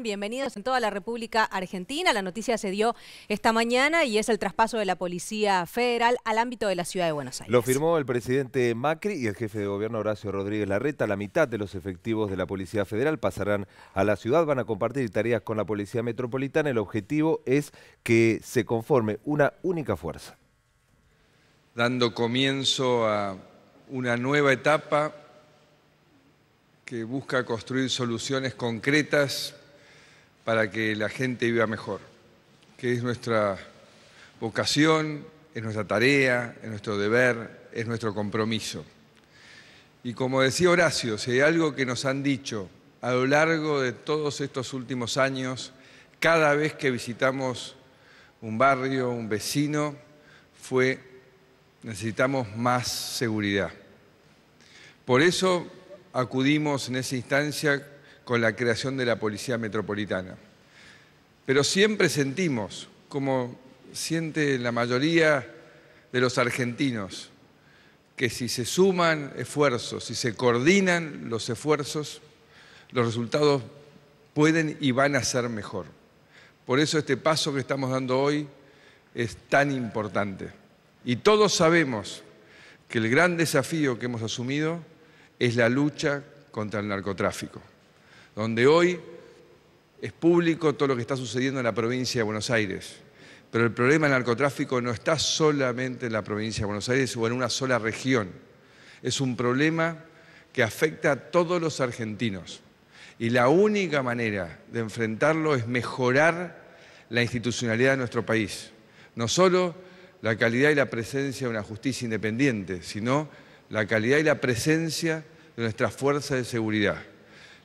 Bienvenidos en toda la República Argentina. La noticia se dio esta mañana y es el traspaso de la Policía Federal al ámbito de la Ciudad de Buenos Aires. Lo firmó el presidente Macri y el jefe de gobierno Horacio Rodríguez Larreta. La mitad de los efectivos de la Policía Federal pasarán a la ciudad, van a compartir tareas con la Policía Metropolitana. El objetivo es que se conforme una única fuerza. Dando comienzo a una nueva etapa que busca construir soluciones concretas para que la gente viva mejor, que es nuestra vocación, es nuestra tarea, es nuestro deber, es nuestro compromiso. Y como decía Horacio, si hay algo que nos han dicho a lo largo de todos estos últimos años, cada vez que visitamos un barrio, un vecino, fue necesitamos más seguridad. Por eso acudimos en esa instancia con la creación de la Policía Metropolitana. Pero siempre sentimos, como siente la mayoría de los argentinos, que si se suman esfuerzos, si se coordinan los esfuerzos, los resultados pueden y van a ser mejor. Por eso este paso que estamos dando hoy es tan importante. Y todos sabemos que el gran desafío que hemos asumido es la lucha contra el narcotráfico donde hoy es público todo lo que está sucediendo en la provincia de Buenos Aires. Pero el problema del narcotráfico no está solamente en la provincia de Buenos Aires o en una sola región. Es un problema que afecta a todos los argentinos. Y la única manera de enfrentarlo es mejorar la institucionalidad de nuestro país. No solo la calidad y la presencia de una justicia independiente, sino la calidad y la presencia de nuestras fuerzas de seguridad.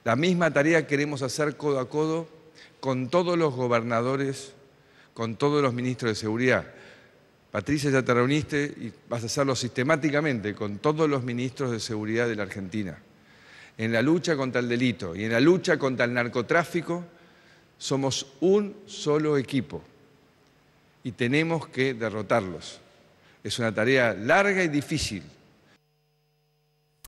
La misma tarea queremos hacer codo a codo con todos los gobernadores, con todos los ministros de seguridad. Patricia, ya te reuniste y vas a hacerlo sistemáticamente con todos los ministros de seguridad de la Argentina. En la lucha contra el delito y en la lucha contra el narcotráfico somos un solo equipo y tenemos que derrotarlos. Es una tarea larga y difícil,